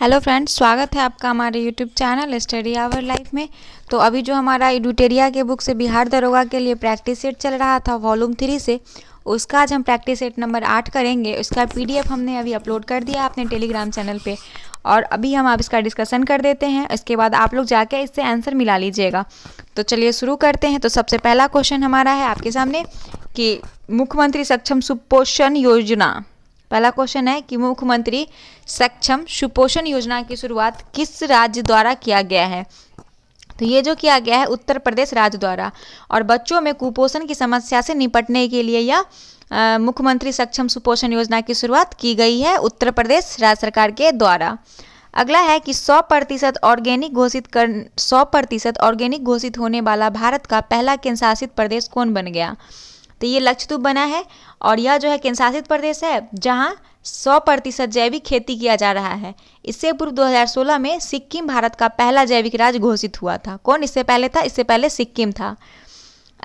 hello friends स्वागत है आपका हमारे YouTube channel study hour life में तो अभी जो हमारा एडुटेरिया के बुक से बिहार दरोगा के लिए प्रैक्टिस सेट चल रहा था वॉल्यूम थ्री से उसका आज हम प्रैक्टिस सेट नंबर आठ करेंगे उसका पीडीएफ हमने अभी अपलोड कर दिया अपने टेलीग्राम चैनल पे और अभी हम आप इसका डिस्कशन कर देते हैं इसके बाद आप लोग जाके इससे आंसर मिला लीजिएगा तो चलिए शुरू करते हैं तो सबसे पहला क्वेश्चन हमारा है आपके सामने कि मुख्यमंत्री सक्षम सुपोषण योजना पहला क्वेश्चन है कि मुख्यमंत्री सक्षम सुपोषण योजना की शुरुआत किस राज्य द्वारा किया गया है तो ये जो किया गया है उत्तर प्रदेश राज्य द्वारा और बच्चों में कुपोषण की समस्या से निपटने के लिए यह मुख्यमंत्री सक्षम सुपोषण योजना की शुरुआत की गई है उत्तर प्रदेश राज्य सरकार के द्वारा अगला है कि 100 प्रतिशत ऑर्गेनिक घोषित कर 100 प्रतिशत ऑर्गेनिक घोषित होने वाला भारत का पहला केंद्र शासित प्रदेश कौन बन गया तो ये लक्षद्वीप तो बना है और यह जो है केंद्रशासित प्रदेश है जहाँ सौ प्रतिशत जैविक खेती किया जा रहा है इससे पूर्व 2016 में सिक्किम भारत का पहला जैविक राज्य घोषित हुआ था कौन इससे पहले था इससे पहले सिक्किम था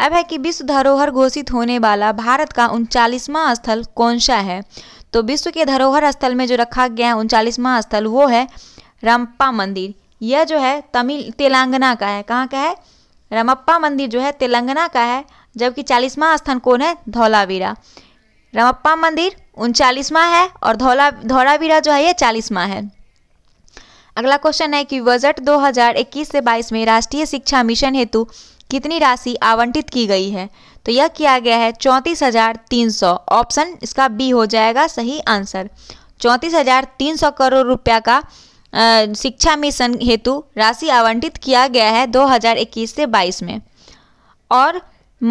अब है कि विश्व धरोहर घोषित होने वाला भारत का उनचालीसवां स्थल कौन सा है तो विश्व के धरोहर स्थल में जो रखा गया है उनचालीसवां स्थल वो है रम्पा मंदिर यह जो है तमिल तेलंगाना का है कहाँ का है रमप्पा मंदिर जो है तेलंगाना का है जबकि चालीसवा स्थान कौन है धौलावीरा रमप्पा मंदिर उनचालीसवा है और धौला धौलावीरा जो है ये चालीसवा है अगला क्वेश्चन है कि बजट 2021 से 22 में राष्ट्रीय शिक्षा मिशन हेतु कितनी राशि आवंटित की गई है तो यह किया गया है चौंतीस हजार तीन सौ ऑप्शन इसका बी हो जाएगा सही आंसर चौंतीस हजार तीन सौ करोड़ रुपया का आ, शिक्षा मिशन हेतु राशि आवंटित किया गया है 2021 से 22 में और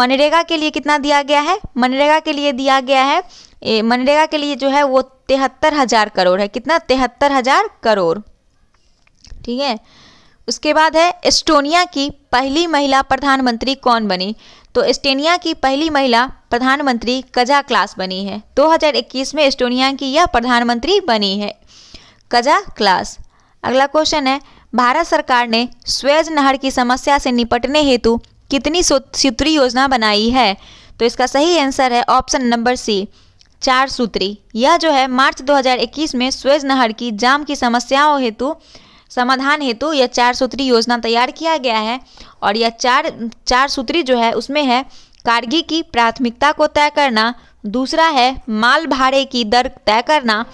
मनरेगा के लिए कितना दिया गया है मनरेगा के लिए दिया गया है मनरेगा के लिए जो है वो तिहत्तर हज़ार करोड़ है कितना तिहत्तर हज़ार करोड़ ठीक है उसके बाद है एस्टोनिया की पहली महिला प्रधानमंत्री कौन बनी तो एस्टोनिया की पहली महिला प्रधानमंत्री कजा क्लास बनी है 2021 में एस्टोनिया की यह प्रधानमंत्री बनी है कजा क्लास अगला क्वेश्चन है भारत सरकार ने स्वेज नहर की समस्या से निपटने हेतु कितनी सूत्री योजना बनाई है तो इसका सही आंसर है ऑप्शन नंबर सी चार सूत्री यह जो है मार्च 2021 में स्वेज नहर की जाम की समस्याओं हेतु समाधान हेतु यह चार सूत्री योजना तैयार किया गया है और यह चार चार सूत्री जो है उसमें है कारगी की प्राथमिकता को तय करना दूसरा है माल भाड़े की दर तय करना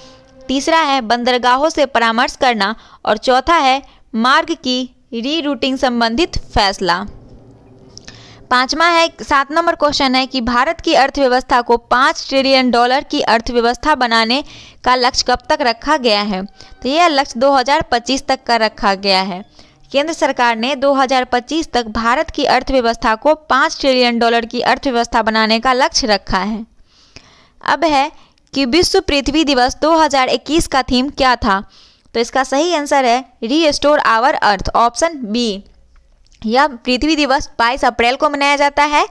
तीसरा है बंदरगाहों से परामर्श करना और चौथा है मार्ग की रीरूटिंग संबंधित फैसला पांचवा है सात नंबर क्वेश्चन है कि भारत की अर्थव्यवस्था को पाँच ट्रिलियन डॉलर की अर्थव्यवस्था बनाने का लक्ष्य कब तक रखा गया है तो यह लक्ष्य 2025 तक का रखा गया है केंद्र सरकार ने 2025 तक भारत की अर्थव्यवस्था को पाँच ट्रिलियन डॉलर की अर्थव्यवस्था बनाने का लक्ष्य रखा है अब है कि विश्व पृथ्वी दिवस 2021 का थीम क्या था तो इसका सही आंसर है री आवर अर्थ ऑप्शन बी यह पृथ्वी दिवस 22 अप्रैल को मनाया जाता है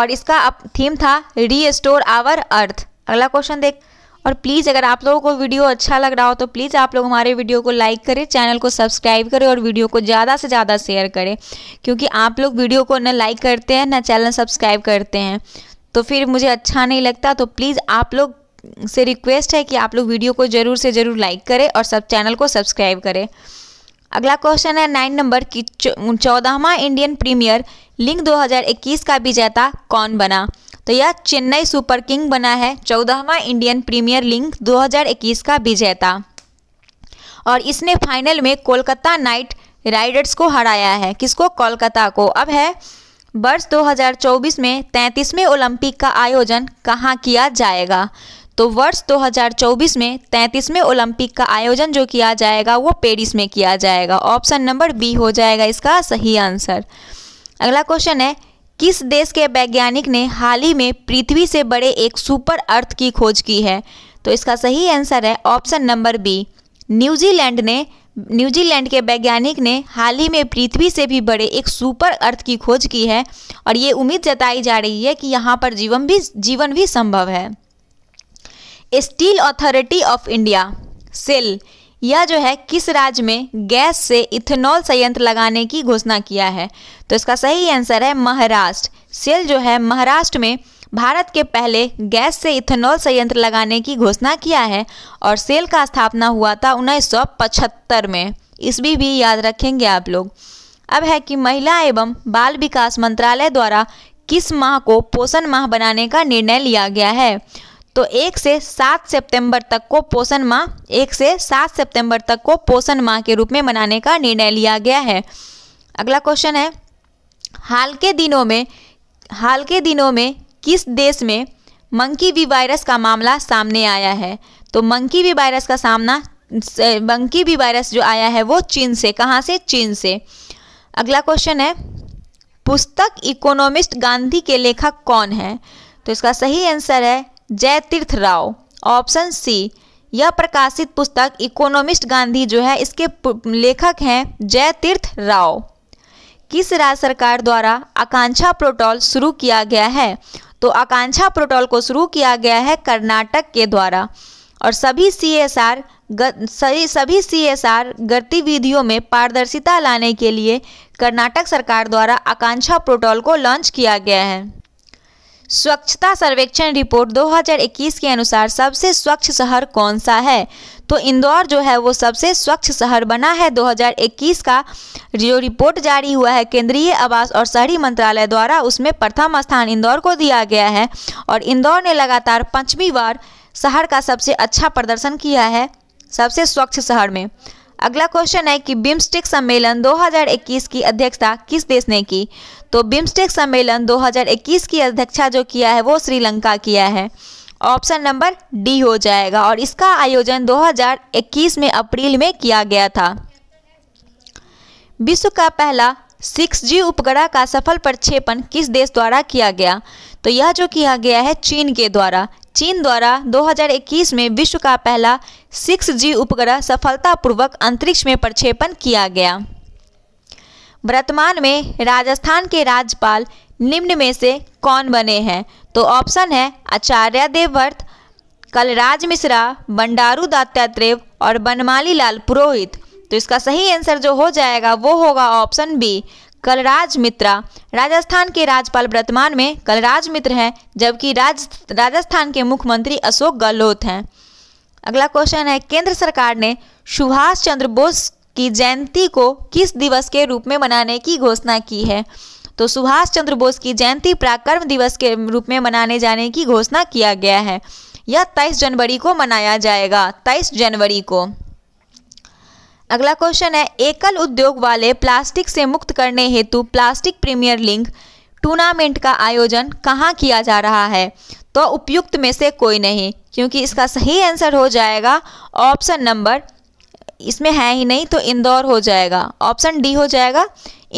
और इसका थीम था री स्टोर आवर अर्थ अगला क्वेश्चन देख और प्लीज़ अगर आप लोगों को वीडियो अच्छा लग रहा हो तो प्लीज़ आप लोग हमारे वीडियो को लाइक करें चैनल को सब्सक्राइब करें और वीडियो को ज़्यादा से ज़्यादा शेयर करें क्योंकि आप लोग वीडियो को ना लाइक करते हैं ना चैनल सब्सक्राइब करते हैं तो फिर मुझे अच्छा नहीं लगता तो प्लीज़ आप लोग से रिक्वेस्ट है कि आप लोग वीडियो को ज़रूर से ज़रूर लाइक करें और सब चैनल को सब्सक्राइब करें अगला क्वेश्चन है नाइन नंबर की चौदहवा इंडियन प्रीमियर लीग 2021 का विजेता कौन बना तो यह चेन्नई सुपर किंग बना है चौदहवा इंडियन प्रीमियर लीग 2021 का विजेता और इसने फाइनल में कोलकाता नाइट राइडर्स को हराया है किसको कोलकाता को अब है वर्ष 2024 में 33वें ओलंपिक का आयोजन कहाँ किया जाएगा तो वर्ष 2024 में तैंतीसवें ओलंपिक का आयोजन जो किया जाएगा वो पेरिस में किया जाएगा ऑप्शन नंबर बी हो जाएगा इसका सही आंसर अगला क्वेश्चन है किस देश के वैज्ञानिक ने हाल ही में पृथ्वी से बड़े एक सुपर अर्थ की खोज की है तो इसका सही आंसर है ऑप्शन नंबर बी न्यूजीलैंड ने न्यूजीलैंड के वैज्ञानिक ने हाल ही में पृथ्वी से भी बड़े एक सुपर अर्थ की खोज की है और ये उम्मीद जताई जा रही है कि यहाँ पर जीवन भी जीवन भी संभव है Steel Authority of India SAIL यह जो है किस राज्य में गैस से इथेनॉल संयंत्र लगाने की घोषणा किया है तो इसका सही आंसर है महाराष्ट्र सेल जो है महाराष्ट्र में भारत के पहले गैस से इथेनॉल संयंत्र लगाने की घोषणा किया है और सेल का स्थापना हुआ था उन्नीस में इस भी, भी याद रखेंगे आप लोग अब है कि महिला एवं बाल विकास मंत्रालय द्वारा किस माह को पोषण माह बनाने का निर्णय लिया गया है तो एक से सात सितंबर तक को पोषण माह एक से सात सितंबर तक को पोषण माह के रूप में मनाने का निर्णय लिया गया है अगला क्वेश्चन है हाल के दिनों में हाल के दिनों में किस देश में मंकी वी वायरस का मामला सामने आया है तो मंकी वी वायरस का सामना मंकी वी वायरस जो आया है वो चीन से कहाँ से चीन से अगला क्वेश्चन है पुस्तक इकोनॉमिस्ट गांधी के लेखक कौन है तो इसका सही आंसर है जय तीर्थ राव ऑप्शन सी यह प्रकाशित पुस्तक इकोनॉमिस्ट गांधी जो है इसके लेखक हैं जय तीर्थ राव किस राज्य सरकार द्वारा आकांक्षा प्रोटोल शुरू किया गया है तो आकांक्षा प्रोटोल को शुरू किया गया है कर्नाटक के द्वारा और सभी सी एस आर सभी सी एस आर गतिविधियों में पारदर्शिता लाने के लिए कर्नाटक सरकार द्वारा आकांक्षा प्रोटोल को लॉन्च किया गया है स्वच्छता सर्वेक्षण रिपोर्ट 2021 के अनुसार सबसे स्वच्छ शहर कौन सा है तो इंदौर जो है वो सबसे स्वच्छ शहर बना है 2021 का जो रिपोर्ट जारी हुआ है केंद्रीय आवास और शहरी मंत्रालय द्वारा उसमें प्रथम स्थान इंदौर को दिया गया है और इंदौर ने लगातार पाँचवीं बार शहर का सबसे अच्छा प्रदर्शन किया है सबसे स्वच्छ शहर में अगला क्वेश्चन है कि बिम्स्टेक सम्मेलन 2021 की अध्यक्षता किस देश ने की तो बिम्स्टेक सम्मेलन 2021 की अध्यक्षता जो किया है वो श्रीलंका किया है ऑप्शन नंबर डी हो जाएगा और इसका आयोजन 2021 में अप्रैल में किया गया था विश्व का पहला सिक्स जी उपग्रह का सफल प्रक्षेपण किस देश द्वारा किया गया तो यह जो किया गया है चीन के द्वारा चीन द्वारा 2021 में विश्व का पहला 6G उपग्रह सफलतापूर्वक अंतरिक्ष में प्रक्षेपण किया गया वर्तमान में राजस्थान के राज्यपाल निम्न में से कौन बने हैं तो ऑप्शन है आचार्य देवव्रत कलराज मिश्रा बंडारू दत्तात्रेय और बनमाली लाल पुरोहित तो इसका सही आंसर जो हो जाएगा वो होगा ऑप्शन बी कलराज मित्रा राजस्थान के राज्यपाल वर्तमान में कलराज मित्र हैं जबकि राज राजस्थान के मुख्यमंत्री अशोक गहलोत हैं अगला क्वेश्चन है केंद्र सरकार ने सुभाष चंद्र बोस की जयंती को किस दिवस के रूप में मनाने की घोषणा की है तो सुभाष चंद्र बोस की जयंती पराक्रम दिवस के रूप में मनाने जाने की घोषणा किया गया है यह 23 जनवरी को मनाया जाएगा 23 जनवरी को अगला क्वेश्चन है एकल उद्योग वाले प्लास्टिक से मुक्त करने हेतु प्लास्टिक प्रीमियर लीग टूर्नामेंट का आयोजन कहाँ किया जा रहा है तो उपयुक्त में से कोई नहीं क्योंकि इसका सही आंसर हो जाएगा ऑप्शन नंबर इसमें है ही नहीं तो इंदौर हो जाएगा ऑप्शन डी हो जाएगा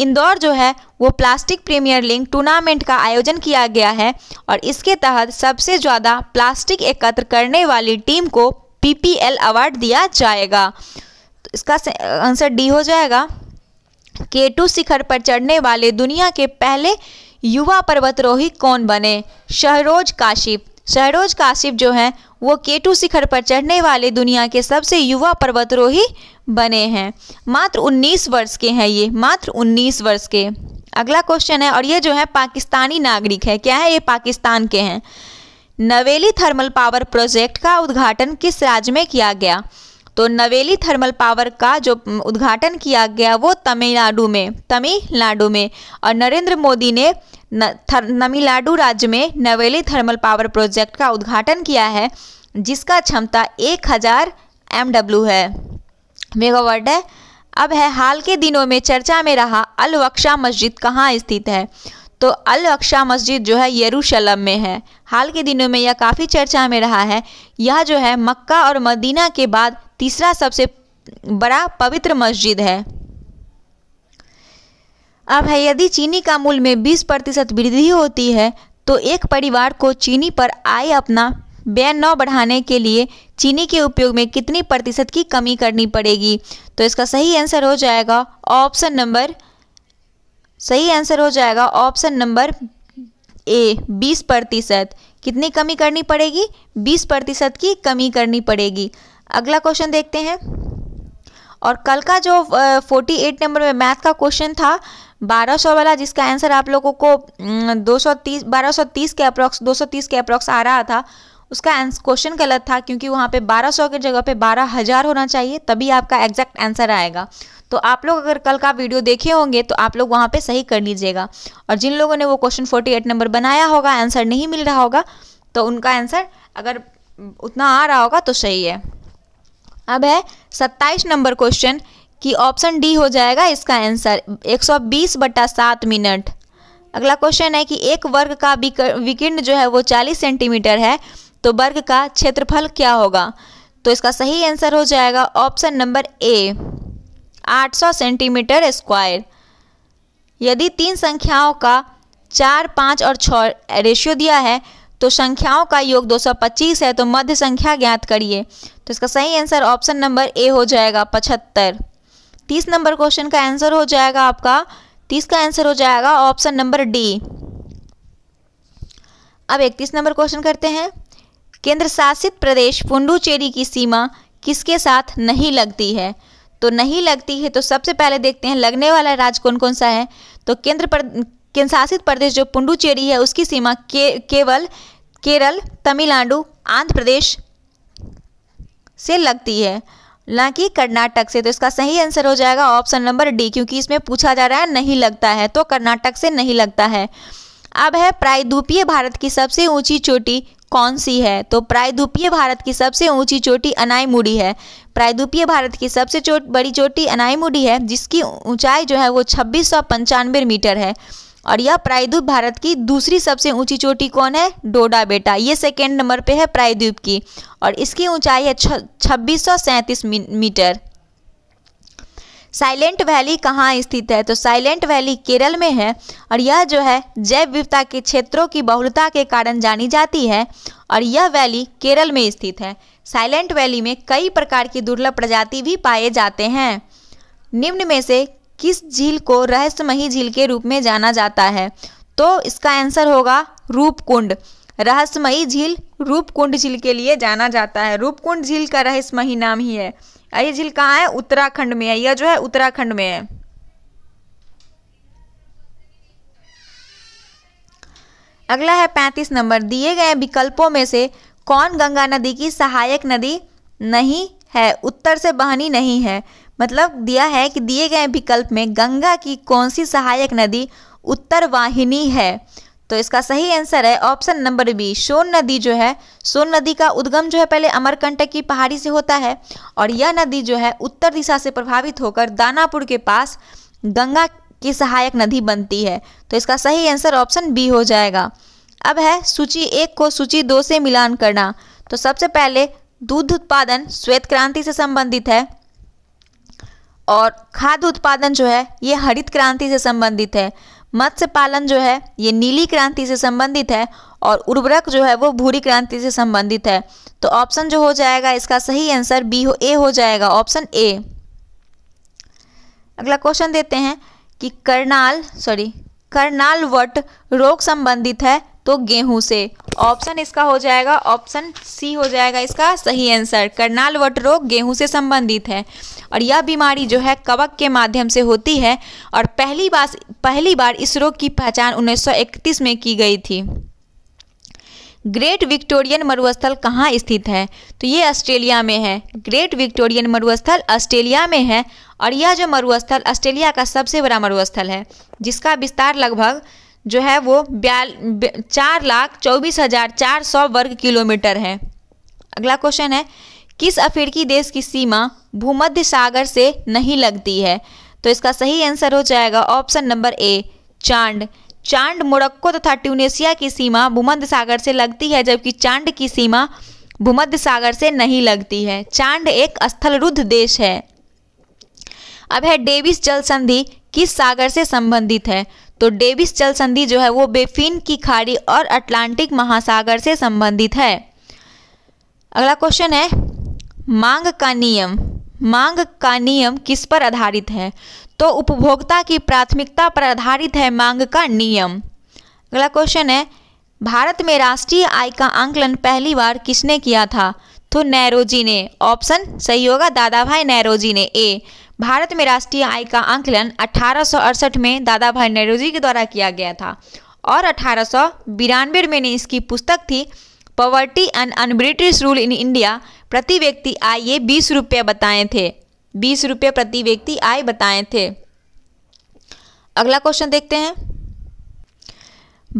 इंदौर जो है वो प्लास्टिक प्रीमियर लीग टूर्नामेंट का आयोजन किया गया है और इसके तहत सबसे ज़्यादा प्लास्टिक एकत्र करने वाली टीम को एल अवार्ड दिया जाएगा इसका आंसर डी हो जाएगा केटू शिखर पर चढ़ने वाले दुनिया के पहले युवा पर्वतरोही कौन बने शहरोज काशिप शहरोज काशिप जो हैं वो केटू शिखर पर चढ़ने वाले दुनिया के सबसे युवा पर्वतरोही बने हैं मात्र 19 वर्ष के हैं ये मात्र 19 वर्ष के अगला क्वेश्चन है और ये जो है पाकिस्तानी नागरिक है क्या है ये पाकिस्तान के हैं नवेली थर्मल पावर प्रोजेक्ट का उद्घाटन किस राज्य में किया गया तो नवेली थर्मल पावर का जो उद्घाटन किया गया वो तमिलनाडु में तमिलनाडु में और नरेंद्र मोदी ने तमिलनाडु राज्य में नवेली थर्मल पावर प्रोजेक्ट का उद्घाटन किया है जिसका क्षमता एक हज़ार एम है मेगावाट है अब है हाल के दिनों में चर्चा में रहा अल मस्जिद कहाँ स्थित है तो अल मस्जिद जो है यरूशलम में है हाल के दिनों में यह काफ़ी चर्चा में रहा है यह जो है मक्का और मदीना के बाद तीसरा सबसे बड़ा पवित्र मस्जिद है अब है यदि चीनी का मूल्य में 20 प्रतिशत वृद्धि होती है तो एक परिवार को चीनी पर आय अपना व्यय न बढ़ाने के लिए चीनी के उपयोग में कितनी प्रतिशत की कमी करनी पड़ेगी तो इसका सही आंसर हो जाएगा ऑप्शन नंबर सही आंसर हो जाएगा ऑप्शन नंबर ए बीस प्रतिशत कितनी कमी करनी पड़ेगी बीस प्रतिशत की कमी करनी पड़ेगी अगला क्वेश्चन देखते हैं और कल का जो फोर्टी एट नंबर में मैथ का क्वेश्चन था बारह सौ वाला जिसका आंसर आप लोगों को दो सौ तीस बारह सौ तीस के अप्रॉक्स दो सौ तीस के अप्रॉक्स आ रहा था उसका क्वेश्चन गलत था क्योंकि वहाँ पे बारह सौ की जगह पे बारह हज़ार होना चाहिए तभी आपका एग्जैक्ट आंसर आएगा तो आप लोग अगर कल का वीडियो देखे होंगे तो आप लोग वहाँ पर सही कर लीजिएगा और जिन लोगों ने वो क्वेश्चन फोर्टी एट नंबर बनाया होगा आंसर नहीं मिल रहा होगा तो उनका आंसर अगर उतना आ रहा होगा तो सही है अब है सत्ताईस नंबर क्वेश्चन कि ऑप्शन डी हो जाएगा इसका आंसर 120 बटा सात मिनट अगला क्वेश्चन है कि एक वर्ग का विकिर्ण जो है वो 40 सेंटीमीटर है तो वर्ग का क्षेत्रफल क्या होगा तो इसका सही आंसर हो जाएगा option number A 800 centimetre square यदि तीन संख्याओं का चार पाँच और छ रेशियो दिया है तो संख्याओं का योग 225 है तो मध्य संख्या ज्ञात करिए तो इसका सही आंसर ऑप्शन नंबर ए हो जाएगा पचहत्तर तीस नंबर क्वेश्चन का आंसर हो जाएगा आपका तीस का आंसर हो जाएगा ऑप्शन नंबर डी अब इकतीस नंबर क्वेश्चन करते हैं केंद्र शासित प्रदेश पुंडुचेरी की सीमा किसके साथ नहीं लगती है तो नहीं लगती है तो सबसे पहले देखते हैं लगने वाला राज्य कौन कौन सा है तो केंद्र केंद्र शासित प्रदेश जो पुंडुचेरी है उसकी सीमा के, केवल केरल तमिलनाडु आंध्र प्रदेश से लगती है ना कि कर्नाटक से तो इसका सही आंसर हो जाएगा ऑप्शन नंबर डी क्योंकि इसमें पूछा जा रहा है नहीं लगता है तो कर्नाटक से नहीं लगता है अब है प्रायद्वीपीय भारत की सबसे ऊंची चोटी कौन सी है तो प्रायद्वीपीय भारत की सबसे ऊंची चोटी अनाईमुडी है प्रायद्वीपीय भारत की सबसे चोट बड़ी चोटी अनाईमुडी है जिसकी ऊंचाई जो है वो छब्बीस मीटर है और यह प्रायद्वीप भारत की दूसरी सबसे ऊंची चोटी कौन है डोडा बेटा ये सेकेंड नंबर पे है प्रायद्वीप की और इसकी ऊंचाई है छब्बीस मी, मीटर साइलेंट वैली कहाँ स्थित है तो साइलेंट वैली केरल में है और यह जो है जैव विविधता के क्षेत्रों की बहुलता के कारण जानी जाती है और यह वैली केरल में स्थित है साइलेंट वैली में कई प्रकार की दुर्लभ प्रजाति भी पाए जाते हैं निम्न में से किस झील को रहस्यमयी झील के रूप में जाना जाता है तो इसका आंसर होगा रूपकुंड रहस्यमयी झील रूपकुंड झील के लिए जाना जाता है रूपकुंड झील का रहस्यमयी नाम ही है यह झील कहाँ है उत्तराखंड में है यह जो है उत्तराखंड में है अगला है पैंतीस नंबर दिए गए विकल्पों में से कौन गंगा नदी की सहायक नदी नहीं है उत्तर से बहनी नहीं है मतलब दिया है कि दिए गए विकल्प में गंगा की कौन सी सहायक नदी उत्तर वाहिनी है तो इसका सही आंसर है ऑप्शन नंबर बी सोन नदी जो है सोन नदी का उद्गम जो है पहले अमरकंटक की पहाड़ी से होता है और यह नदी जो है उत्तर दिशा से प्रभावित होकर दानापुर के पास गंगा की सहायक नदी बनती है तो इसका सही आंसर ऑप्शन बी हो जाएगा अब है सूची एक को सूची दो से मिलान करना तो सबसे पहले दूध उत्पादन श्वेत क्रांति से संबंधित है और खाद्य उत्पादन जो है ये हरित क्रांति से संबंधित है मत्स्य पालन जो है ये नीली क्रांति से संबंधित है और उर्वरक जो है वो भूरी क्रांति से संबंधित है तो ऑप्शन जो हो जाएगा इसका सही आंसर बी हो ए हो जाएगा ऑप्शन ए अगला क्वेश्चन देते हैं कि करनाल सॉरी करनाल वट रोग संबंधित है तो गेहूं से ऑप्शन इसका हो जाएगा ऑप्शन सी हो जाएगा इसका सही आंसर करनाल वट रोग गेहूं से संबंधित है और यह बीमारी जो है कवक के माध्यम से होती है और पहली बार पहली बार इस रोग की पहचान 1931 में की गई थी ग्रेट विक्टोरियन मरुस्थल कहाँ स्थित है तो ये ऑस्ट्रेलिया में है ग्रेट विक्टोरियन मरुस्थल ऑस्ट्रेलिया में है और यह जो मरुस्थल ऑस्ट्रेलिया का सबसे बड़ा मरुस्थल है जिसका विस्तार लगभग जो है वो ब्याल चार लाख चौबीस हजार चार सौ वर्ग किलोमीटर है अगला क्वेश्चन है किस अफ्रीकी देश की सीमा भूमध्य सागर से नहीं लगती है तो इसका सही आंसर हो जाएगा ऑप्शन नंबर ए चांद चांद मोरक्को तथा ट्यूनेशिया की सीमा भूमध्य सागर से लगती है जबकि चांद की सीमा भूमध्य सागर से नहीं लगती है चांद एक स्थलरुद्ध देश है अब है डेविस जल संधि किस सागर से संबंधित है तो डेविस जल संधि जो है वो बेफिन की खाड़ी और अटलांटिक महासागर से संबंधित है अगला क्वेश्चन है मांग का नियम मांग का नियम किस पर आधारित है तो उपभोक्ता की प्राथमिकता पर आधारित है मांग का नियम अगला क्वेश्चन है भारत में राष्ट्रीय आय का आंकलन पहली बार किसने किया था तो नैरोजी ने ऑप्शन सही होगा दादा भाई नैरोजी ने ए भारत में राष्ट्रीय आय का आंकलन अठारह में दादा भाई नेहरूजी के द्वारा किया गया था और अठारह में ने इसकी पुस्तक थी poverty and un-British rule in India प्रति व्यक्ति आय ये बीस रुपये बताए थे बीस रुपये प्रति व्यक्ति आय बताए थे अगला क्वेश्चन देखते हैं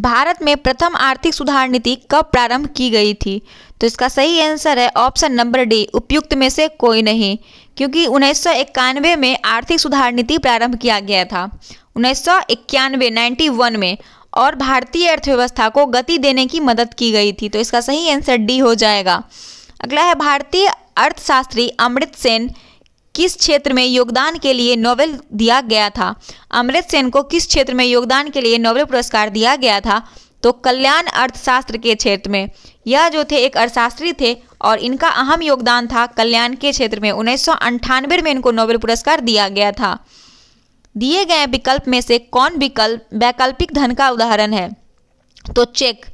भारत में प्रथम आर्थिक सुधार नीति कब प्रारंभ की गई थी तो इसका सही आंसर है ऑप्शन नंबर डी उपयुक्त में से कोई नहीं क्योंकि उन्नीस में आर्थिक सुधार नीति प्रारंभ किया गया था उन्नीस सौ में और भारतीय अर्थव्यवस्था को गति देने की मदद की गई थी तो इसका सही आंसर डी हो जाएगा अगला है भारतीय अर्थशास्त्री अमृत सेन किस क्षेत्र में योगदान के लिए नोबेल दिया गया था अमृत सेन को किस क्षेत्र में योगदान के लिए नोबेल पुरस्कार दिया गया था तो कल्याण अर्थशास्त्र के क्षेत्र में यह जो थे एक अर्थशास्त्री थे और इनका अहम योगदान था कल्याण के क्षेत्र में उन्नीस में इनको नोबेल पुरस्कार दिया गया था दिए गए विकल्प में से कौन विकल्प वैकल्पिक धन का उदाहरण है तो चेक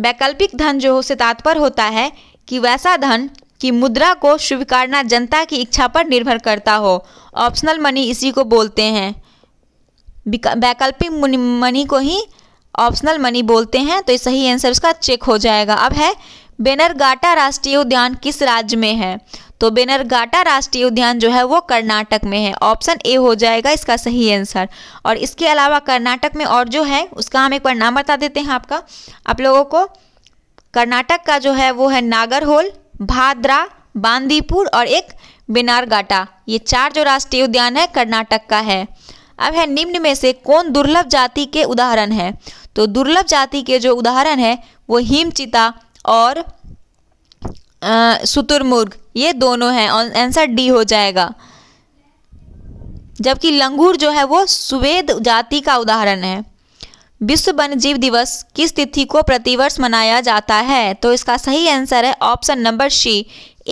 वैकल्पिक धन जो से तात्पर्य होता है कि वैसा धन कि मुद्रा को स्वीकारना जनता की इच्छा पर निर्भर करता हो ऑप्शनल मनी इसी को बोलते हैं वैकल्पिक मनी को ही ऑप्शनल मनी बोलते हैं तो सही आंसर इसका चेक हो जाएगा अब है बेनरगाटा राष्ट्रीय उद्यान किस राज्य में है तो बेनरगाटा राष्ट्रीय उद्यान जो है वो कर्नाटक में है ऑप्शन ए हो जाएगा इसका सही आंसर और इसके अलावा कर्नाटक में और जो है उसका हम एक बार नाम बता देते हैं आपका आप लोगों को कर्नाटक का जो है वो है नागरहोल भाद्रा बांदीपुर और एक बेनारगाटा ये चार जो राष्ट्रीय उद्यान है कर्नाटक का है अब है निम्न में से कौन दुर्लभ जाति के उदाहरण है तो दुर्लभ जाति के जो उदाहरण है वो हिमचिता और शुतुरमुर्ग ये दोनों हैं और आंसर डी हो जाएगा जबकि लंगूर जो है वो सुवेद जाति का उदाहरण है विश्व वन्यजीव दिवस किस तिथि को प्रतिवर्ष मनाया जाता है तो इसका सही आंसर है ऑप्शन नंबर सी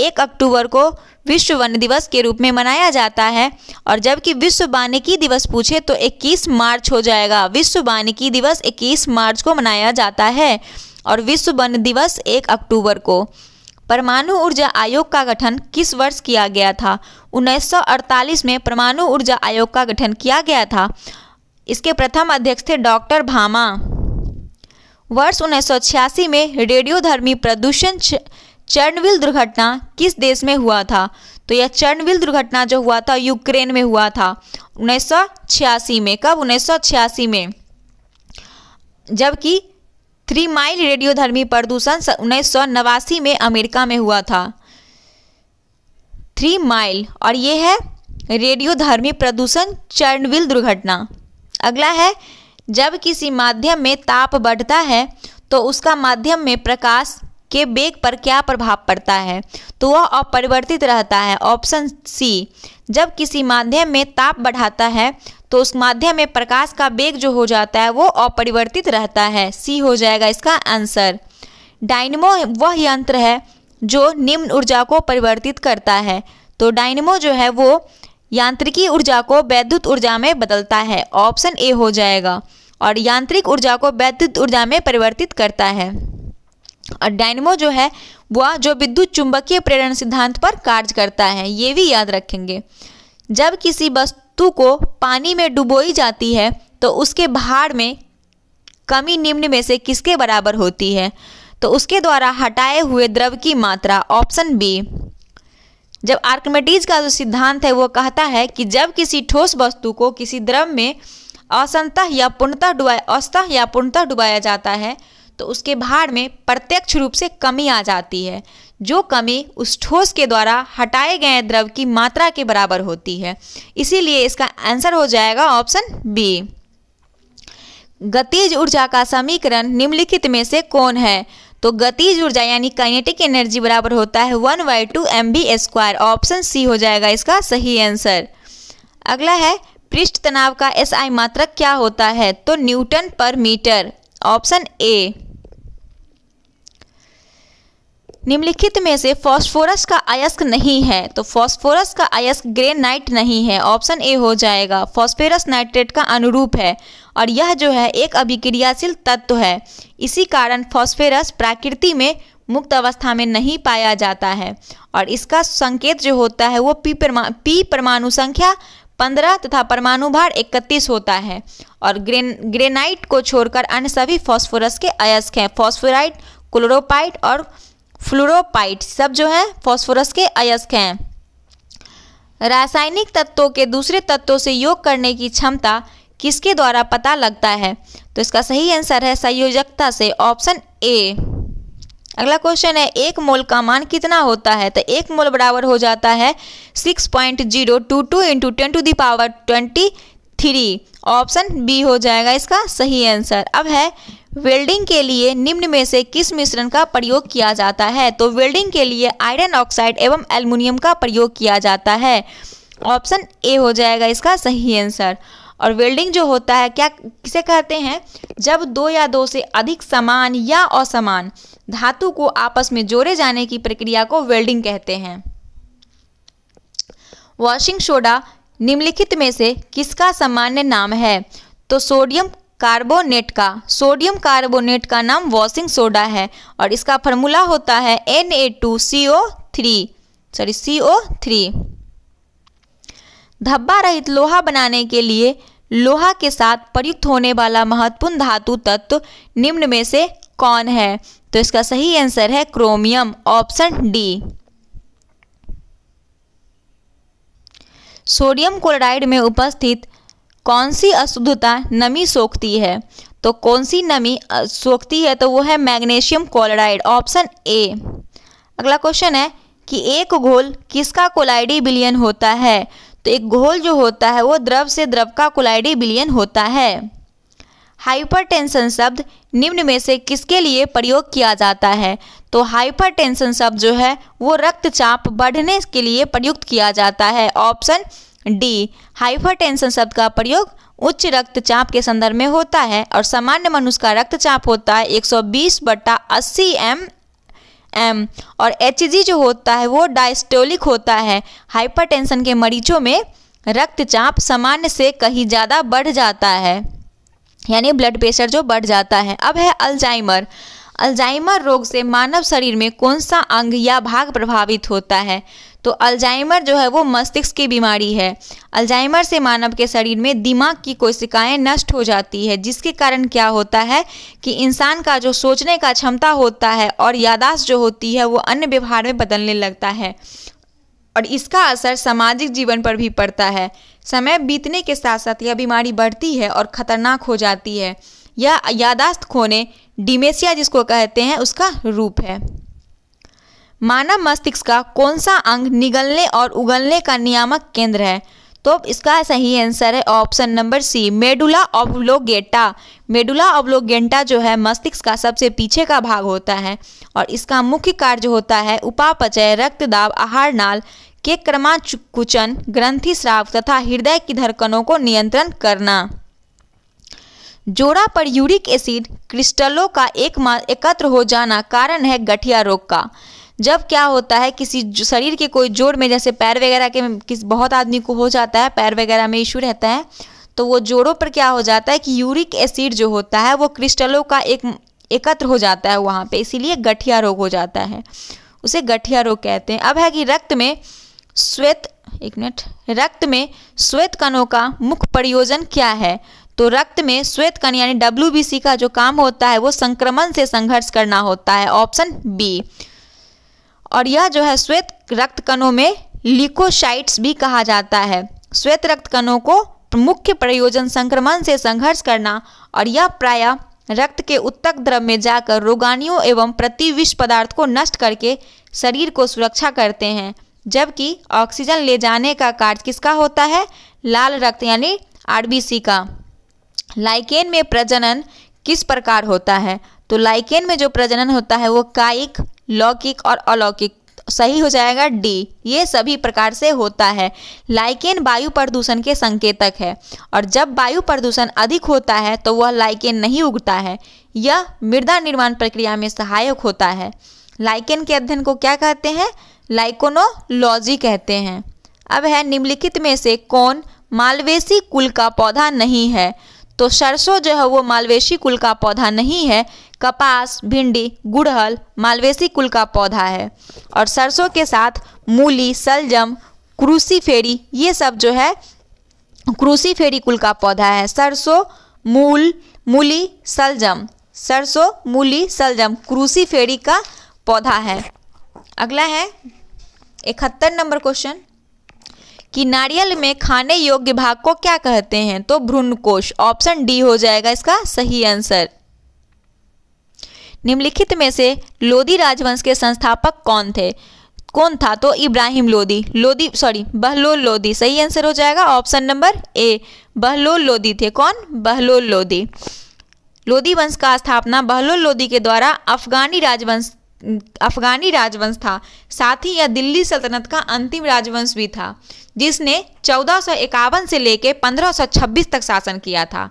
एक अक्टूबर को विश्व वन दिवस के रूप में मनाया जाता है और जबकि विश्व वानिकी दिवस पूछे तो 21 मार्च हो जाएगा विश्व वानिकी दिवस 21 मार्च को मनाया जाता है और विश्व वन दिवस 1 अक्टूबर को परमाणु ऊर्जा आयोग का गठन किस वर्ष किया गया था 1948 में परमाणु ऊर्जा आयोग का गठन किया गया था इसके प्रथम अध्यक्ष थे डॉक्टर भामा वर्ष उन्नीस में रेडियोधर्मी प्रदूषण चर्नविल दुर्घटना किस देश में हुआ था तो यह चर्नविल दुर्घटना जो हुआ था यूक्रेन में हुआ था उन्नीस में कब उन्नीस में जबकि थ्री माइल रेडियोधर्मी प्रदूषण उन्नीस में अमेरिका में हुआ था थ्री माइल और ये है रेडियोधर्मी प्रदूषण चर्नविल दुर्घटना अगला है जब किसी माध्यम में ताप बढ़ता है तो उसका माध्यम में प्रकाश के बेग पर क्या प्रभाव पड़ता है तो वह अपरिवर्तित रहता है ऑप्शन सी जब किसी माध्यम में ताप बढ़ाता है तो उस माध्यम में प्रकाश का बेग जो हो जाता है वो अपरिवर्तित रहता है सी हो जाएगा इसका आंसर डायनमो वह यंत्र है जो निम्न ऊर्जा को परिवर्तित करता है तो डायनमो जो है वो यांत्रिकी ऊर्जा को वैद्युत ऊर्जा में बदलता है ऑप्शन ए हो जाएगा और यांत्रिक ऊर्जा को वैद्युत ऊर्जा में परिवर्तित करता है और डायनमो जो है वह जो विद्युत चुंबकीय प्रेरण सिद्धांत पर कार्य करता है ये भी याद रखेंगे जब किसी वस्तु को पानी में डुबोई जाती है तो उसके भार में कमी निम्न में से किसके बराबर होती है तो उसके द्वारा हटाए हुए द्रव की मात्रा ऑप्शन बी जब आर्कमेटीज का जो सिद्धांत है वो कहता है कि जब किसी ठोस वस्तु को किसी द्रव में असंतः या पूर्णतः डुबाया असतः या पूर्णतः डुबाया जाता है तो उसके भार में प्रत्यक्ष रूप से कमी आ जाती है जो कमी उस ठोस के द्वारा हटाए गए द्रव की मात्रा के बराबर होती है इसीलिए इसका आंसर हो जाएगा ऑप्शन बी गतिज ऊर्जा का समीकरण निम्नलिखित में से कौन है तो गतिज ऊर्जा यानी काइनेटिक एनर्जी बराबर होता है one by two M B square option C हो जाएगा इसका सही आंसर अगला है पृष्ठ तनाव का एस आई मात्रक क्या होता है तो न्यूटन पर मीटर ऑप्शन ए निम्नलिखित में से फास्फोरस का अयस्क नहीं है तो फास्फोरस का अयस्क ग्रेनाइट नहीं है ऑप्शन ए हो जाएगा फॉस्फेरस नाइट्रेट का अनुरूप है और यह जो है एक अभिक्रियाशील तत्व है इसी कारण फॉस्फेरस प्रकृति में मुक्त अवस्था में नहीं पाया जाता है और इसका संकेत जो होता है वो पी परमा पी परमाणु संख्या पंद्रह तथा परमाणु भार इकतीस होता है और ग्रेन ग्रेनाइट को छोड़कर अन्य सभी फॉस्फोरस के अयस्क हैं फॉस्फोराइट क्लोरोपाइट और फ्लोरोपाइट सब जो है फॉस्फोरस के अयस्क हैं रासायनिक तत्वों के दूसरे तत्वों से योग करने की क्षमता किसके द्वारा पता लगता है तो इसका सही आंसर है संयोजकता से ऑप्शन ए अगला क्वेश्चन है एक मोल का मान कितना होता है तो एक मोल बराबर हो जाता है six point zero two two into ten to the power twenty three option B हो जाएगा इसका सही आंसर अब है वेल्डिंग के लिए निम्न में से किस मिश्रण का प्रयोग किया जाता है तो वेल्डिंग के लिए आयरन ऑक्साइड एवं एल्युमिनियम का प्रयोग किया जाता है ऑप्शन ए हो जाएगा इसका सही आंसर और वेल्डिंग जो होता है क्या किसे कहते हैं जब दो या दो से अधिक समान या असमान धातु को आपस में जोड़े जाने की प्रक्रिया को वेल्डिंग कहते हैं वॉशिंग सोडा निम्नलिखित में से किसका सामान्य नाम है तो सोडियम कार्बोनेट का सोडियम कार्बोनेट का नाम वॉशिंग सोडा है और इसका फॉर्मूला होता है N A two three sorry CO3 three धब्बा रहित लोहा बनाने के लिए लोहा के साथ प्रयुक्त होने वाला महत्वपूर्ण धातु तत्व निम्न में से कौन है तो इसका सही आंसर है chromium option D sodium chloride में उपस्थित कौन सी अशुद्धता नमी सोखती है तो कौन सी नमी सोखती है तो वो है मैग्नीशियम क्लोराइड ऑप्शन ए अगला क्वेश्चन है कि एक घोल किसका कोलाइडी बिलियन होता है तो एक घोल जो होता है वो द्रव से द्रव का कोलाइडी बिलियन होता है हाइपरटेंशन शब्द निम्न में से किसके लिए प्रयोग किया जाता है तो हाइपरटेंशन शब्द जो है वो रक्तचाप बढ़ने के लिए प्रयुक्त किया जाता है ऑप्शन डी हाइपरटेंशन शब्द का प्रयोग उच्च रक्तचाप के संदर्भ में होता है और सामान्य मनुष्य का रक्तचाप होता है 120 बटा अस्सी एम एम और एच जो होता है वो डायस्टोलिक होता है हाइपरटेंशन के मरीजों में रक्तचाप सामान्य से कहीं ज़्यादा बढ़ जाता है यानी ब्लड प्रेशर जो बढ़ जाता है अब है अल्जाइमर अल्जाइमर रोग से मानव शरीर में कौन सा अंग या भाग प्रभावित होता है तो अल्जाइमर जो है वो मस्तिष्क की बीमारी है अल्जाइमर से मानव के शरीर में दिमाग की कोशिकाएं नष्ट हो जाती है जिसके कारण क्या होता है कि इंसान का जो सोचने का क्षमता होता है और यादाश्त जो होती है वो अन्य व्यवहार में बदलने लगता है और इसका असर सामाजिक जीवन पर भी पड़ता है समय बीतने के साथ साथ यह बीमारी बढ़ती है और खतरनाक हो जाती है यह यादाश्त खोने डिमेसिया जिसको कहते हैं उसका रूप है मानव मस्तिष्क का कौन सा अंग निगलने और उगलने का नियामक केंद्र है तो इसका सही आंसर है option number C medulla oblongata medulla oblongata जो है मस्तिष्क का सबसे पीछे का भाग होता है और इसका मुख्य कार्य होता है उपापचय रक्तदाब आहार नाल के क्रमाचुकुचन ग्रंथि श्राव तथा हृदय की धड़कनों को नियंत्रण करना जोड़ा पर यूरिक एसिड क्रिस्टलों का एक एकत्र हो जाना कारण है गठिया रोग का जब क्या होता है किसी शरीर के कोई जोड़ में जैसे पैर वगैरह के किस बहुत आदमी को हो जाता है पैर वगैरह में इशू रहता है तो वो जोड़ों पर क्या हो जाता है कि यूरिक एसिड जो होता है वो क्रिस्टलों का एक एकत्र हो जाता है वहाँ पे इसीलिए गठिया रोग हो जाता है उसे गठिया रोग कहते हैं अब है कि रक्त में श्वेत एक मिनट रक्त में श्वेत कणों का मुख्य प्रयोजन क्या है तो रक्त में श्वेत कण यानी डब्ल्यू का जो काम होता है वो संक्रमण से संघर्ष करना होता है ऑप्शन बी और यह जो है श्वेत रक्त कणों में लिकोसाइट्स भी कहा जाता है श्वेत रक्त कणों को मुख्य प्रयोजन संक्रमण से संघर्ष करना और यह प्राय रक्त के उत्तक द्रव में जाकर रोगाणियों एवं प्रतिविष पदार्थ को नष्ट करके शरीर को सुरक्षा करते हैं जबकि ऑक्सीजन ले जाने का कार्य किसका होता है लाल रक्त यानी आरबीसी का लाइकेन में प्रजनन किस प्रकार होता है तो लाइकेन में जो प्रजनन होता है वो कायिक लौकिक और अलौकिक सही हो जाएगा डी ये सभी प्रकार से होता है लाइकेन वायु प्रदूषण के संकेतक है और जब वायु प्रदूषण अधिक होता है तो वह लाइकेन नहीं उगता है यह मृदा निर्माण प्रक्रिया में सहायक होता है लाइकेन के अध्ययन को क्या कहते हैं लाइकोनोलॉजी कहते हैं अब है निम्नलिखित में से कौन मालवेसी कुल का पौधा नहीं है तो सरसों जो है वो मालवेशी कुल का पौधा नहीं है कपास भिंडी गुड़हल मालवेशी कुल का पौधा है और सरसों के साथ मूली सलजम क्रूसीफेरी ये सब जो है क्रूसीफेरी कुल का पौधा है सरसों मूल मूली सलजम सरसों मूली सलजम क्रूसीफेरी का पौधा है अगला है इकहत्तर नंबर क्वेश्चन कि नारियल में खाने योग्य भाग को क्या कहते हैं तो भ्रूणकोश ऑप्शन डी हो जाएगा इसका सही आंसर निम्नलिखित में से लोदी राजवंश के संस्थापक कौन थे कौन था तो इब्राहिम लोदी लोदी सॉरी बहलोल लोदी सही आंसर हो जाएगा option number A Bahlol Lodi थे कौन बहलोल लोदी लोदी वंश का स्थापना बहलोल लोदी के द्वारा अफगानी राजवंश अफगानी राजवंश था साथ ही यह दिल्ली सल्तनत का अंतिम राजवंश भी था जिसने चौदह से लेकर छब्बीस तक शासन किया था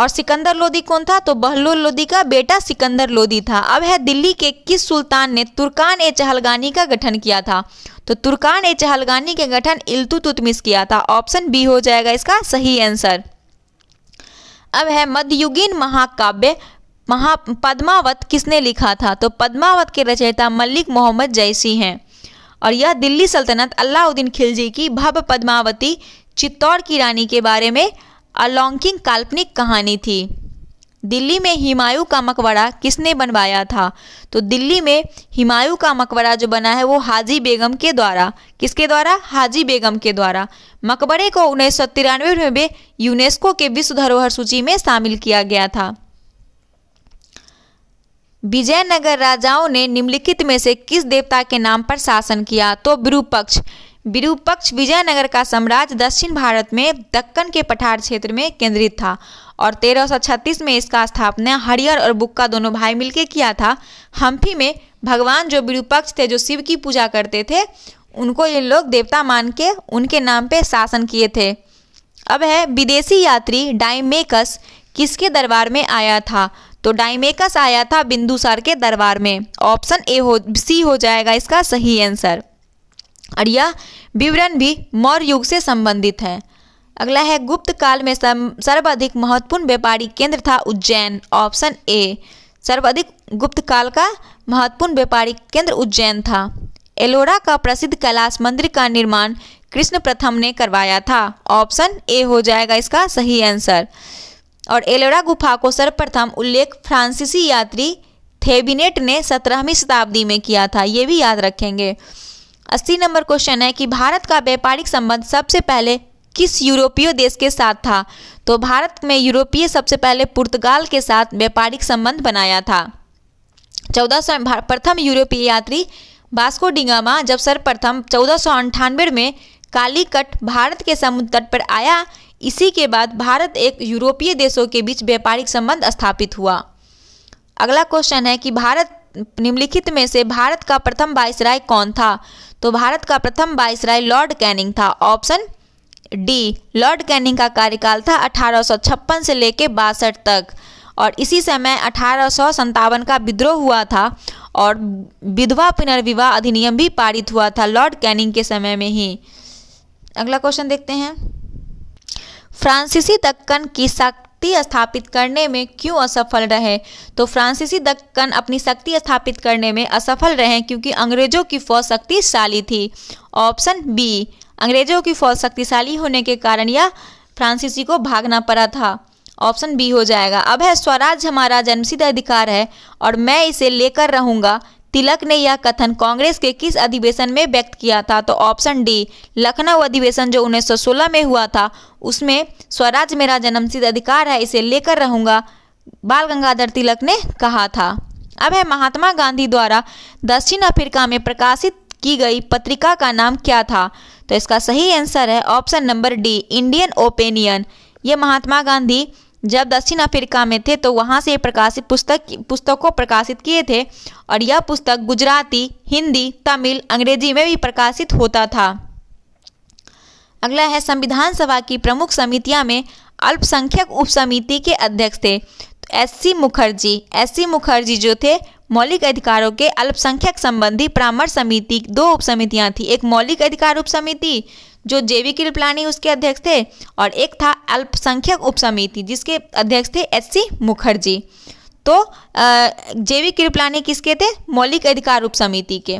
और सिकंदर लोदी कौन था तो बहलोल लोदी का बेटा सिकंदर लोदी था अब है दिल्ली के किस सुल्तान ने तुर्कान ए चहलगानी का गठन किया था तो तुर्कान ए चहलगानी के गठन इल्तुतमिस किया था ऑप्शन बी हो जाएगा इसका सही आंसर अब है मध्ययुगीन महाकाव्य महा पद्मावत किसने लिखा था तो पद्मावत के रचयिता मलिक मोहम्मद जैसी हैं और यह दिल्ली सल्तनत अलाउद्दीन खिलजी की भव पद्मावती चित्तौड़ की रानी के बारे में अलौकिक काल्पनिक कहानी थी दिल्ली में हिमायू का मकबरा किसने बनवाया था तो दिल्ली में हिमायू का मकबरा जो बना है वो हाजी बेगम के द्वारा किसके द्वारा हाजी बेगम के द्वारा मकबरे को उन्नीस सौ तिरानवे में यूनेस्को के विश्व धरोहर सूची में शामिल किया गया था विजयनगर राजाओं ने निम्नलिखित में से किस देवता के नाम पर शासन किया तो विरूपक्ष विरूपक्ष विजयनगर का साम्राज्य दक्षिण भारत में दक्कन के पठार क्षेत्र में केंद्रित था और 1336 में इसका स्थापना हरिहर और बुक्का दोनों भाई मिलकर किया था हम्फी में भगवान जो विरूपक्ष थे जो शिव की पूजा करते थे उनको ये लोग देवता मान के उनके नाम पे शासन किए थे अब है विदेशी यात्री डाइमेकस किसके दरबार में आया था तो डाइमेकस आया था बिंदुसार के दरबार में ऑप्शन ए हो सी हो जाएगा इसका सही आंसर और यह विवरण भी मौर्य युग से संबंधित है अगला है गुप्त काल में सर्वाधिक महत्वपूर्ण व्यापारी केंद्र था उज्जैन ऑप्शन ए सर्वाधिक गुप्त काल का महत्वपूर्ण व्यापारिक केंद्र उज्जैन था एलोरा का प्रसिद्ध कैलाश मंदिर का निर्माण कृष्ण प्रथम ने करवाया था ऑप्शन ए हो जाएगा इसका सही आंसर और एलोरा गुफा को सर्वप्रथम उल्लेख फ्रांसीसी यात्री थेबिनेट ने सत्रहवीं शताब्दी में किया था ये भी याद रखेंगे अस्सी नंबर क्वेश्चन है कि भारत का व्यापारिक संबंध सबसे पहले किस यूरोपीय देश के साथ था तो भारत में यूरोपीय सबसे पहले पुर्तगाल के साथ व्यापारिक संबंध बनाया था चौदह सौ प्रथम यूरोपीय यात्री बास्को डिंगामा जब सर्वप्रथम चौदह सौ अंठानवे में कालीकट भारत के समुद्र तट पर आया इसी के बाद भारत एक यूरोपीय देशों के बीच व्यापारिक संबंध स्थापित हुआ अगला क्वेश्चन है कि भारत निम्नलिखित में से भारत का प्रथम वायसराय कौन था तो भारत का प्रथम वायसराय लॉर्ड कैनिंग था ऑप्शन डी लॉर्ड कैनिंग का कार्यकाल था अठारह से लेकर बासठ तक और इसी समय अठारह का विद्रोह हुआ था और विधवा पुनर्विवाह अधिनियम भी पारित हुआ था लॉर्ड कैनिंग के समय में ही अगला क्वेश्चन देखते हैं फ्रांसीसी दक्कन की शक्ति स्थापित करने में क्यों असफल रहे तो फ्रांसीसी दक्कन अपनी शक्ति स्थापित करने में असफल रहे क्योंकि अंग्रेजों की फौज शक्तिशाली थी ऑप्शन बी अंग्रेजों की फौज शक्तिशाली होने के कारण यह फ्रांसीसी को भागना पड़ा था ऑप्शन बी हो जाएगा अब है स्वराज हमारा जन्मसिद्ध अधिकार है और मैं इसे लेकर रहूंगा तिलक ने यह कथन कांग्रेस के किस अधिवेशन में व्यक्त किया था तो ऑप्शन डी लखनऊ अधिवेशन जो 1916 में हुआ था उसमें स्वराज मेरा जन्मसिद्ध अधिकार है इसे लेकर रहूंगा बाल गंगाधर तिलक ने कहा था अब है महात्मा गांधी द्वारा दक्षिण अफ्रीका में प्रकाशित की गई पत्रिका का नाम क्या था तो इसका सही आंसर है option number D Indian Opinion ये महात्मा गांधी जब दक्षिण अफ्रीका में थे तो वहाँ से प्रकाशित पुस्तक पुस्तकों प्रकाशित किए थे और यह पुस्तक गुजराती हिंदी तमिल अंग्रेजी में भी प्रकाशित होता था अगला है संविधान सभा की प्रमुख समितियाँ में अल्पसंख्यक उप समिति के अध्यक्ष थे तो S C Mukherjee S C Mukherjee जो थे मौलिक अधिकारों के अल्पसंख्यक संबंधी परामर्श समिति दो उप समितियाँ थी एक मौलिक अधिकार उप समिति जो जेवी किल पिलानी उसके अध्यक्ष थे और एक था अल्पसंख्यक उप समिति जिसके अध्यक्ष थे एच सी मुखर्जी तो जेवी कृपलानी किसके थे मौलिक अधिकार उप समिति के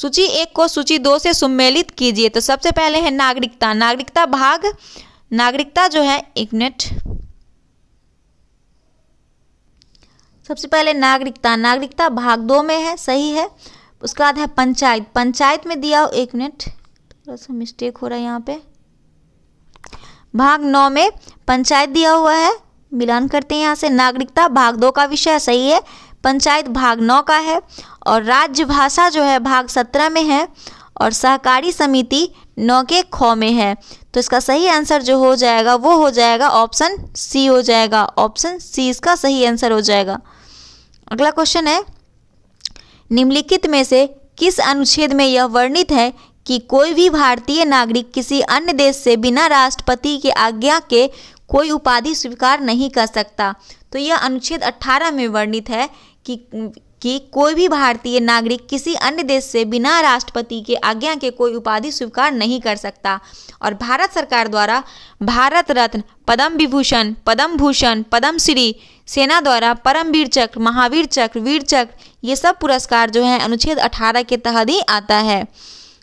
सूची एक को सूची दो से सम्मिलित कीजिए तो सबसे पहले है नागरिकता नागरिकता भाग नागरिकता जो है एक मिनट सबसे पहले नागरिकता नागरिकता भाग दो में है सही है उसके बाद है पंचायत पंचायत में दिया हो एक मिनट थोड़ा सा मिस्टेक हो रहा है यहाँ पे भाग नौ में पंचायत दिया हुआ है मिलान करते हैं यहाँ से नागरिकता भाग दो का विषय सही है पंचायत भाग नौ का है और राज्य भाषा जो है भाग सत्रह में है और सहकारी समिति नौ के ख में है तो इसका सही आंसर जो हो जाएगा वो हो जाएगा ऑप्शन सी हो जाएगा ऑप्शन सी इसका सही आंसर हो जाएगा अगला क्वेश्चन है निम्नलिखित में से किस अनुच्छेद में यह वर्णित है कि कोई भी भारतीय नागरिक किसी अन्य देश से बिना राष्ट्रपति के आज्ञा के कोई उपाधि स्वीकार नहीं कर सकता तो यह अनुच्छेद 18 में वर्णित है कि कि कोई भी भारतीय नागरिक किसी अन्य देश से बिना राष्ट्रपति के आज्ञा के कोई उपाधि स्वीकार नहीं कर सकता और भारत सरकार द्वारा भारत रत्न पद्म विभूषण पद्म भूषण पद्म श्री सेना द्वारा परमवीर चक्र महावीर चक्र वीर चक्र ये सब पुरस्कार जो है अनुच्छेद 18 के तहत ही आता है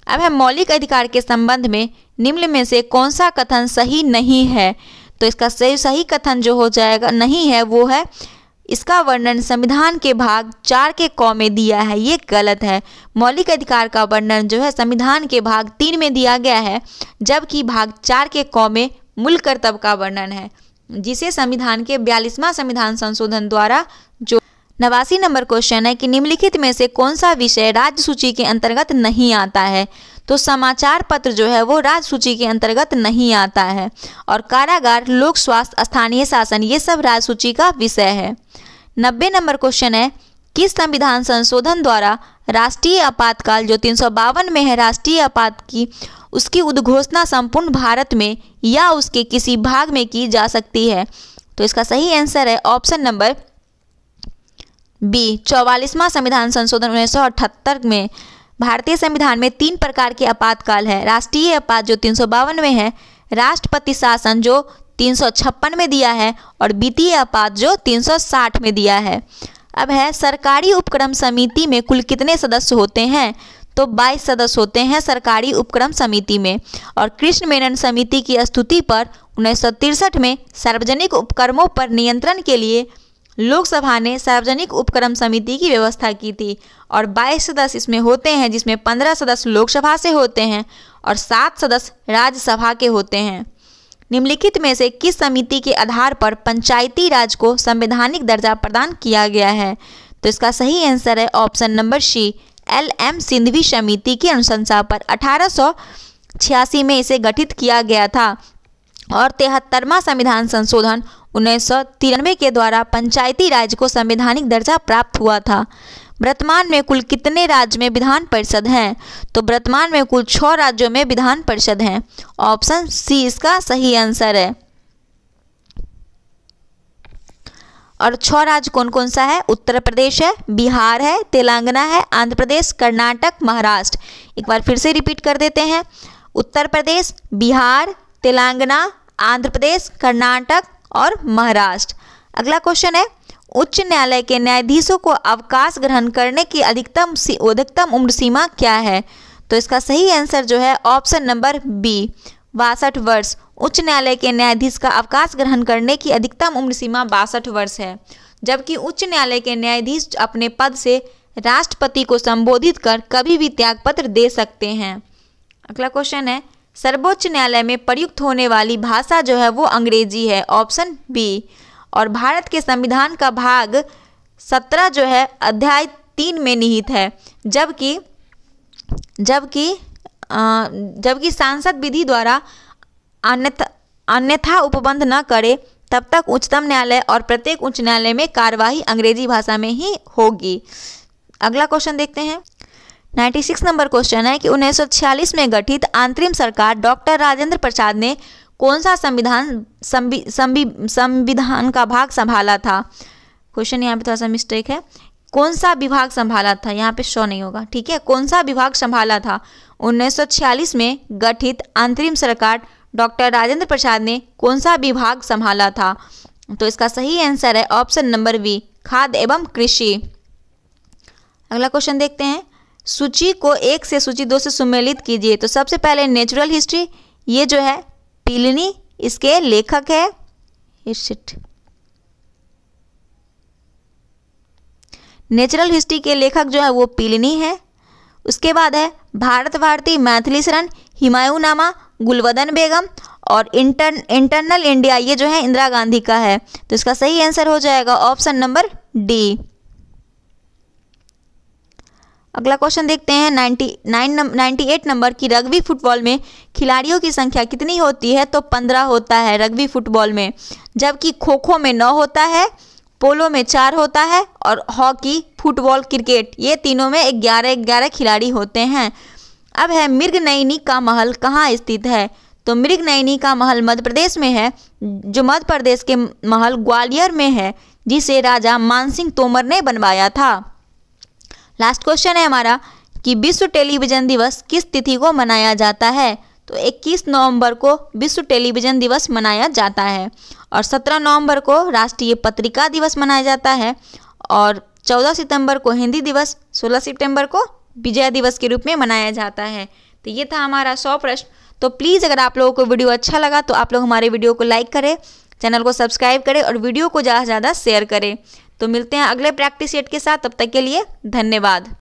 अब है मौलिक अधिकार के संबंध में निम्न में से कौन सा कथन सही नहीं है तो इसका सही सही कथन जो हो जाएगा नहीं है वो है इसका वर्णन संविधान के भाग चार के कौ में दिया है ये गलत है मौलिक अधिकार का वर्णन जो है संविधान के भाग तीन में दिया गया है जबकि भाग चार के कौ में मूल कर्तव्य का वर्णन है जिसे संविधान के बयालीसवां संविधान संशोधन द्वारा जो नवासी नंबर क्वेश्चन है कि निम्नलिखित में से कौन सा विषय राज्य सूची के अंतर्गत नहीं आता है तो समाचार पत्र जो है वो राज्य सूची के अंतर्गत नहीं आता है और कारागार लोक स्वास्थ्य स्थानीय शासन ये सब राज्य सूची का विषय है नब्बे नंबर क्वेश्चन है किस संविधान संशोधन द्वारा राष्ट्रीय आपातकाल जो तीन में है राष्ट्रीय आपात की उसकी उद्घोषणा संपूर्ण भारत में या उसके किसी भाग में की जा सकती है तो इसका सही आंसर है ऑप्शन नंबर बी चौवालीसवां संविधान संशोधन उन्नीस में भारतीय संविधान में तीन प्रकार के आपातकाल है राष्ट्रीय आपात जो तीन में है राष्ट्रपति शासन जो तीन में दिया है और वित्तीय आपात जो 360 में दिया है अब है सरकारी उपक्रम समिति में कुल कितने सदस्य होते हैं तो 22 सदस्य होते हैं सरकारी उपक्रम समिति में और कृष्ण मेनन समिति की स्तुति पर उन्नीस में सार्वजनिक उपक्रमों पर नियंत्रण के लिए लोकसभा ने सार्वजनिक उपक्रम समिति की व्यवस्था की थी और 22 सदस्य इसमें होते हैं जिसमें 15 सदस्य लोकसभा से होते हैं और सात सदस्य राज्यसभा के होते हैं निम्नलिखित में से किस समिति के आधार पर पंचायती राज को संवैधानिक दर्जा प्रदान किया गया है तो इसका सही आंसर है option number C L M Singhvi समिति की अनुशंसा पर अठारह में इसे गठित किया गया था और तिहत्तरवा संविधान संशोधन उन्नीस के द्वारा पंचायती राज को संवैधानिक दर्जा प्राप्त हुआ था वर्तमान में कुल कितने राज्य में विधान परिषद हैं तो वर्तमान में कुल छः राज्यों में विधान परिषद हैं ऑप्शन सी इसका सही आंसर है और छ राज्य कौन कौन सा है उत्तर प्रदेश है बिहार है तेलंगाना है आंध्र प्रदेश कर्नाटक महाराष्ट्र एक बार फिर से रिपीट कर देते हैं उत्तर प्रदेश बिहार तेलंगाना आंध्र प्रदेश कर्नाटक और महाराष्ट्र अगला क्वेश्चन है उच्च न्यायालय के न्यायाधीशों को अवकाश ग्रहण करने की अधिकतम अधिकतम उम्र सीमा क्या है तो इसका सही आंसर जो है ऑप्शन नंबर बी बासठ वर्ष उच्च न्यायालय के न्यायाधीश का अवकाश ग्रहण करने की अधिकतम उम्र सीमा बासठ वर्ष है जबकि उच्च न्यायालय के न्यायाधीश अपने पद से राष्ट्रपति को संबोधित कर कभी भी त्यागपत्र दे सकते हैं अगला क्वेश्चन है सर्वोच्च न्यायालय में प्रयुक्त होने वाली भाषा जो है वो अंग्रेजी है ऑप्शन बी और भारत के संविधान का भाग सत्रह जो है अध्याय तीन में निहित है जबकि जबकि जबकि सांसद विधि द्वारा अन्यथा अन्यथा उपबंध न करे तब तक उच्चतम न्यायालय और प्रत्येक उच्च न्यायालय में कार्यवाही अंग्रेजी भाषा में ही होगी अगला क्वेश्चन देखते हैं 96 नंबर क्वेश्चन है कि छियालीस में गठित अंतरिम सरकार डॉक्टर राजेंद्र प्रसाद ने कौन सा संविधान संविधान का भाग संभाला था क्वेश्चन यहाँ पे थोड़ा सा मिस्टेक है कौन सा विभाग संभाला था यहाँ पे शो नहीं होगा ठीक है कौन सा विभाग संभाला था 1946 में गठित अंतरिम सरकार डॉक्टर राजेंद्र प्रसाद ने कौन सा विभाग संभाला था तो इसका सही आंसर है ऑप्शन नंबर बी खाद्य एवं कृषि अगला क्वेश्चन देखते हैं सूची को एक से सूची दो से सुमेलित कीजिए तो सबसे पहले नेचुरल हिस्ट्री ये जो है पीलनी इसके लेखक है नेचुरल हिस्ट्री के लेखक जो है वो पीलनी है उसके बाद है भारत भारती मैथिली शरण हिमायू नामा गुलवदन बेगम और इंटर इंटरनल इंडिया ये जो है इंदिरा गांधी का है तो इसका सही आंसर हो जाएगा ऑप्शन नंबर डी अगला क्वेश्चन देखते हैं ninety nine ninety eight number की रग्बी फुटबॉल में खिलाड़ियों की संख्या कितनी होती है तो पंद्रह होता है रग्बी फुटबॉल में जबकि खो खो में नौ होता है पोलो में चार होता है और हॉकी फुटबॉल क्रिकेट ये तीनों में ग्यारह ग्यारह खिलाड़ी होते हैं अब है मृग का महल कहाँ स्थित है तो मृगनयनी का महल मध्य प्रदेश में है जो मध्य प्रदेश के महल ग्वालियर में है जिसे राजा मानसिंह तोमर ने बनवाया था लास्ट क्वेश्चन है हमारा कि विश्व टेलीविजन दिवस किस तिथि को मनाया जाता है तो 21 नवंबर को विश्व टेलीविजन दिवस मनाया जाता है और 17 नवंबर को राष्ट्रीय पत्रिका दिवस मनाया जाता है और 14 सितंबर को हिंदी दिवस 16 सितंबर को विजय दिवस के रूप में मनाया जाता है तो ये था हमारा सौ प्रश्न तो प्लीज़ अगर आप लोगों को वीडियो अच्छा लगा तो आप लोग हमारे वीडियो को लाइक करें चैनल को सब्सक्राइब करें और वीडियो को ज़्यादा से ज़्यादा शेयर करें तो मिलते हैं अगले प्रैक्टिस सेट के साथ तब तक के लिए धन्यवाद